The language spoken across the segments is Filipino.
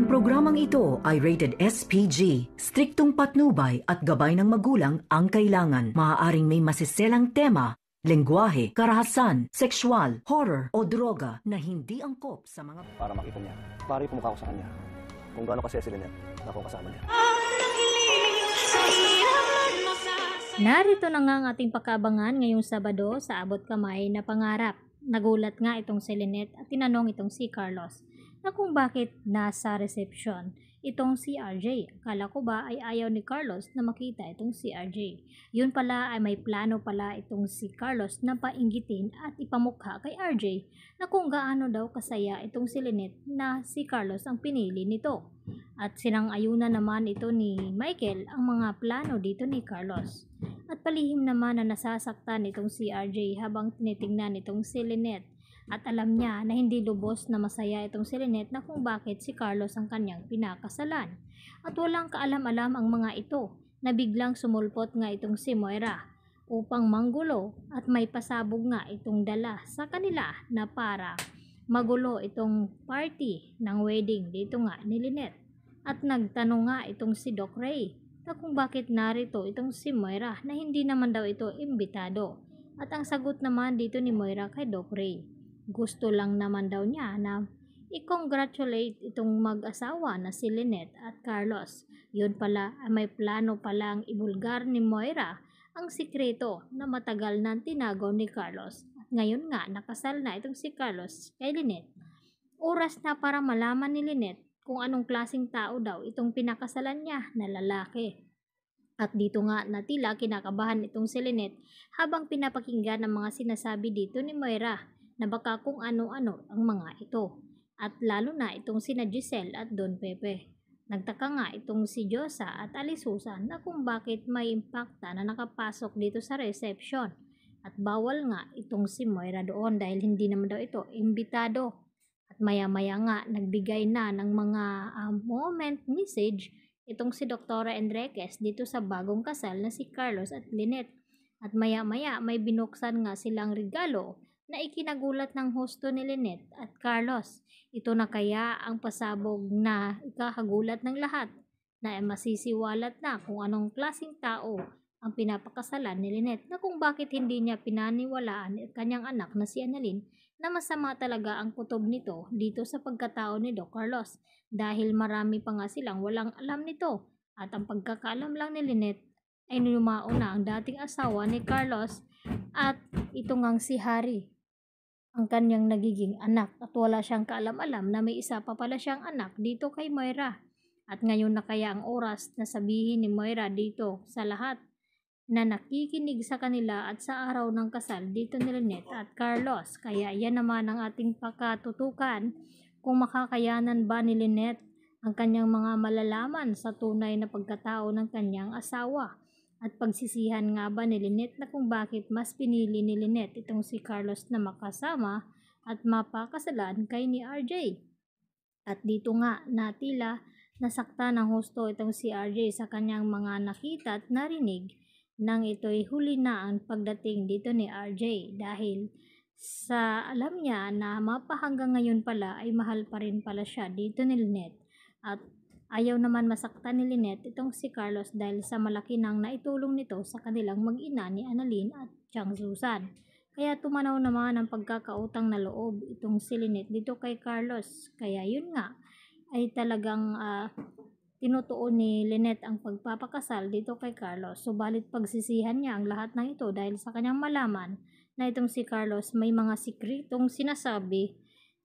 Ang programang ito ay rated SPG. Striktong patnubay at gabay ng magulang ang kailangan. Maaaring may masiselang tema, lengguwahe, karahasan, sexual, horror o droga na hindi angkop sa mga... Para makita niya, pari pumukha ko sa kanya. Kung gaano kasi si Lynette na kasama niya. Narito na nga ang ating pakabangan ngayong Sabado sa Abot Kamay na Pangarap. Nagulat nga itong si at tinanong itong si Carlos na kung bakit nasa reception itong si RJ. Kala ko ba ay ayaw ni Carlos na makita itong si RJ. Yun pala ay may plano pala itong si Carlos na paingitin at ipamukha kay RJ na kung gaano daw kasaya itong si Lynette na si Carlos ang pinili nito. At silang ayuna naman ito ni Michael ang mga plano dito ni Carlos. At palihim naman na nasasaktan itong si RJ habang tinitingnan itong si Lynette at alam niya na hindi lubos na masaya itong si Lynette na kung bakit si Carlos ang kanyang pinakasalan. At walang kaalam-alam ang mga ito na biglang sumulpot nga itong si Moira upang manggulo at may pasabog nga itong dala sa kanila na para magulo itong party ng wedding dito nga ni Lynette. At nagtanong nga itong si Doc Ray na kung bakit narito itong si Moira na hindi naman daw ito imbitado. At ang sagot naman dito ni Moira kay Doc Ray gusto lang naman daw niya na i-congratulate itong mag-asawa na si Lynette at Carlos. Yun pala, may plano palang ibulgar ni Moira ang sikreto na matagal nang tinago ni Carlos. ngayon nga, nakasal na itong si Carlos kay Lynette. Oras na para malaman ni Lynette kung anong klasing tao daw itong pinakasalan niya na lalaki. At dito nga na tila kinakabahan itong si Lynette habang pinapakinggan ang mga sinasabi dito ni Moira na baka kung ano-ano ang mga ito. At lalo na itong sina Giselle at Don Pepe. Nagtaka nga itong si Josa at Alisusa na kung bakit may impacta na nakapasok dito sa reception. At bawal nga itong si Moira doon dahil hindi naman daw ito imbitado. At maya-maya nga nagbigay na ng mga uh, moment message itong si Doktora Enriquez dito sa bagong kasal na si Carlos at Lynette. At maya-maya may binuksan nga silang regalo na ikinagulat ng husto ni Lynette at Carlos. Ito na kaya ang pasabog na ikakagulat ng lahat na masisiwalat na kung anong klasing tao ang pinapakasalan ni Lynette na kung bakit hindi niya pinaniwalaan kanyang anak na si Annalyn na masama talaga ang kutob nito dito sa pagkatao ni Doc Carlos dahil marami pa nga silang walang alam nito at ang pagkakaalam lang ni Lynette ay numao na ang dating asawa ni Carlos at ito ngang si Harry ang kanyang nagiging anak at wala siyang kaalam-alam na may isa pa pala siyang anak dito kay Moira. At ngayon na kaya ang oras na sabihin ni Moira dito sa lahat na nakikinig sa kanila at sa araw ng kasal dito ni Lynette at Carlos. Kaya yan naman ang ating pakatutukan kung makakayanan ba ni Lynette ang kanyang mga malalaman sa tunay na pagkatao ng kanyang asawa. At pagsisihan nga ba ni Lynette na kung bakit mas pinili ni Lynette itong si Carlos na makasama at mapakasalan kay ni RJ. At dito nga natila nasakta ng husto itong si RJ sa kanyang mga nakita at narinig nang ito'y huli na ang pagdating dito ni RJ dahil sa alam niya na mapahanggang ngayon pala ay mahal pa rin pala siya dito ni Lynette at Ayaw naman masaktan ni Lynette itong si Carlos dahil sa malaki nang naitulong nito sa kanilang mag-ina ni Annaline at Chang Susan. Kaya tumanaw naman ang pagkakautang na loob itong si Lynette dito kay Carlos. Kaya yun nga, ay talagang uh, ah, tinutuon ni Lynette ang pagpapakasal dito kay Carlos. Subalit pagsisihan niya ang lahat ng ito dahil sa kanyang malaman na itong si Carlos may mga sikritong sinasabi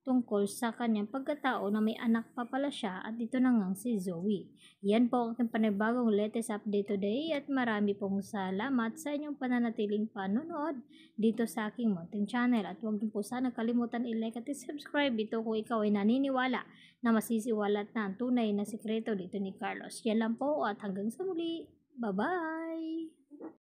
tungkol sa kanyang pagkatao na may anak pa pala siya at ito na ngang si Zoe. Yan po ang aking panibagong latest update today at marami pong salamat sa inyong pananatiling panonood dito sa aking Mountain Channel. At huwag din po sana kalimutan i-like at i-subscribe ito kung ikaw ay naniniwala na masisiwalat na ang tunay na sikreto dito ni Carlos. Yan lang po at hanggang sa muli. Bye-bye!